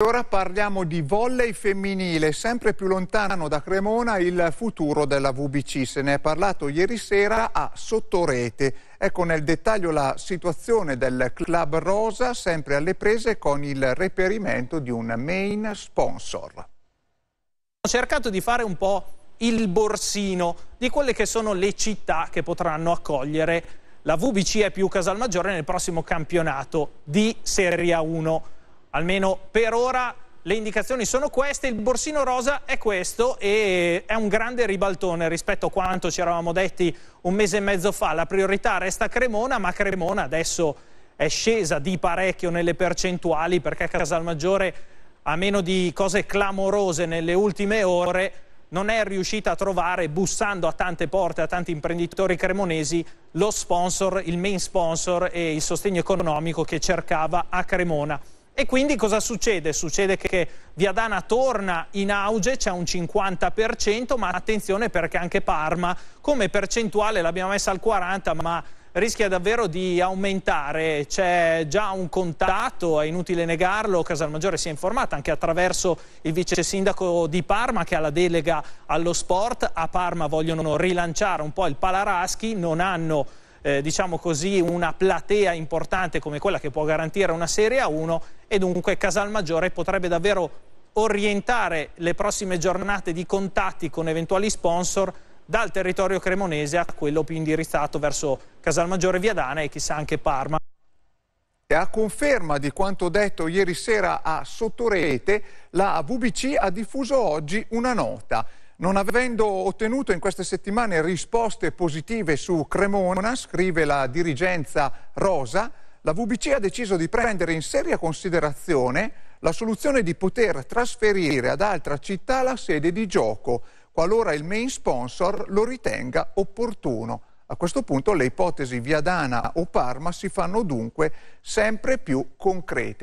Ora parliamo di volley femminile, sempre più lontano da Cremona il futuro della VBC. Se ne è parlato ieri sera a Sottorete. Ecco nel dettaglio la situazione del club rosa, sempre alle prese con il reperimento di un main sponsor. Ho cercato di fare un po' il borsino di quelle che sono le città che potranno accogliere la VBC e più Casalmaggiore nel prossimo campionato di Serie 1 almeno per ora le indicazioni sono queste, il borsino rosa è questo e è un grande ribaltone rispetto a quanto ci eravamo detti un mese e mezzo fa. La priorità resta Cremona, ma Cremona adesso è scesa di parecchio nelle percentuali perché Casalmaggiore, a meno di cose clamorose nelle ultime ore, non è riuscita a trovare, bussando a tante porte, a tanti imprenditori cremonesi, lo sponsor, il main sponsor e il sostegno economico che cercava a Cremona. E quindi cosa succede? Succede che Viadana torna in auge, c'è un 50%, ma attenzione perché anche Parma come percentuale l'abbiamo messa al 40%, ma rischia davvero di aumentare. C'è già un contatto, è inutile negarlo, Casalmaggiore si è informata anche attraverso il vice sindaco di Parma che ha la delega allo sport. A Parma vogliono rilanciare un po' il Palaraschi, non hanno eh, diciamo così, una platea importante come quella che può garantire una Serie A1 e dunque Casalmaggiore potrebbe davvero orientare le prossime giornate di contatti con eventuali sponsor dal territorio cremonese a quello più indirizzato verso Casalmaggiore Viadana e chissà anche Parma. A conferma di quanto detto ieri sera a Sottorete, la VBC ha diffuso oggi una nota. Non avendo ottenuto in queste settimane risposte positive su Cremona, scrive la dirigenza Rosa, la VBC ha deciso di prendere in seria considerazione la soluzione di poter trasferire ad altra città la sede di gioco, qualora il main sponsor lo ritenga opportuno. A questo punto le ipotesi Viadana o Parma si fanno dunque sempre più concrete.